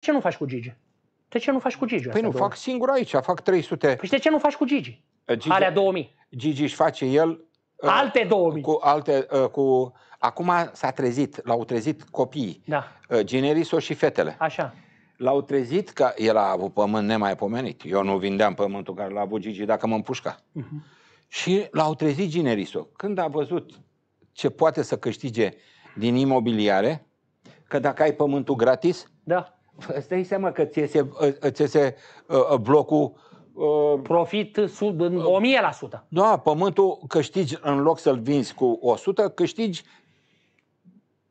ce nu faci cu Gigi? De ce nu faci cu Gigi? Păi nu, două? fac singur aici, fac 300. Păi de ce nu faci cu Gigi? Gigi Alea 2000. Gigi își face el... Uh, alte 2000. Cu alte, uh, cu... Acum s-a trezit, l-au trezit copiii. Da. Uh, Generiso și fetele. Așa. L-au trezit că el a avut pământ nemaipomenit. Eu nu vindeam pământul care l-a avut Gigi dacă mă împușca. Uh-huh. Și l-au trezit Generiso. Când a văzut ce poate să câștige din imobiliare, că dacă ai pământul gratis, da îți dai seama că ți iese, îți iese uh, blocul uh, Profit sub în uh, 1000%. Da, pământul câștigi în loc să-l vinzi cu 100, câștigi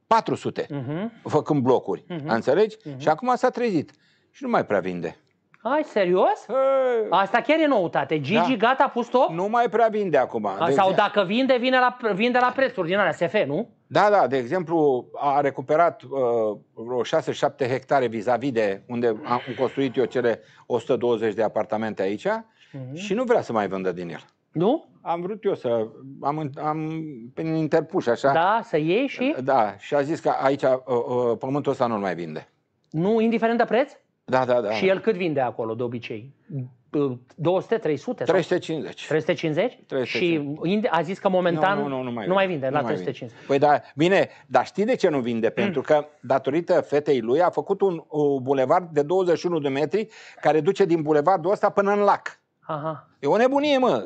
400 uh-huh. Mhm. făcând blocuri. Uh-huh. Înțelegi? Uh-huh. Și acum s-a trezit și nu mai prea vinde. Ai serios? Hey. Asta chiar e noutate. Gigi, da. gata, a pus top? Nu mai prea vinde acum. A, de deci- sau dacă vinde, vine la, vinde la prețuri din alea SF, nu? Da, da, de exemplu, a recuperat uh, vreo 6-7 hectare vis-a-vis -vis de unde am construit eu cele 120 de apartamente aici uh-huh. și nu vrea să mai vândă din el. Nu? Am vrut eu să... Am, am interpus așa. Da, să iei și... Da, și a zis că aici uh, uh, pământul ăsta nu mai vinde. Nu, indiferent de preț? Da, da, da. Și el cât vinde acolo de obicei? 200, 300? 350. 350? 350. Și a zis că momentan nu, nu, nu, nu, mai, nu mai vinde nu la mai 350. Vinde. Păi da, bine, dar știi de ce nu vinde? Mm. Pentru că datorită fetei lui a făcut un, un bulevard de 21 de metri care duce din bulevardul ăsta până în lac. Aha. E o nebunie, mă.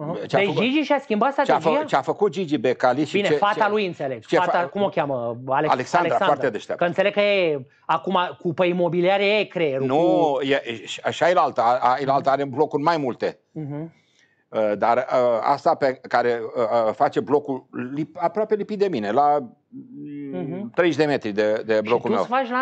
Uh-huh. deci Gigi și-a schimbat strategia? Ce-a, fă, ce-a făcut Gigi Becali și Bine, ce, fata ce, lui înțeleg. Ce fata, fa- cum o cheamă? Alex, Alexandra, Alexandra, foarte deșteaptă. Că înțeleg că e acum cu pe imobiliare e creierul. Nu, cu... e, așa e la alta. A, E la alta are blocuri mai multe. Uh-huh. Dar uh, asta pe care uh, uh, face blocul lip, aproape lipit de mine, la uh-huh. Mm, mhm. 30 de metri de, de blocul și tu meu. Faci la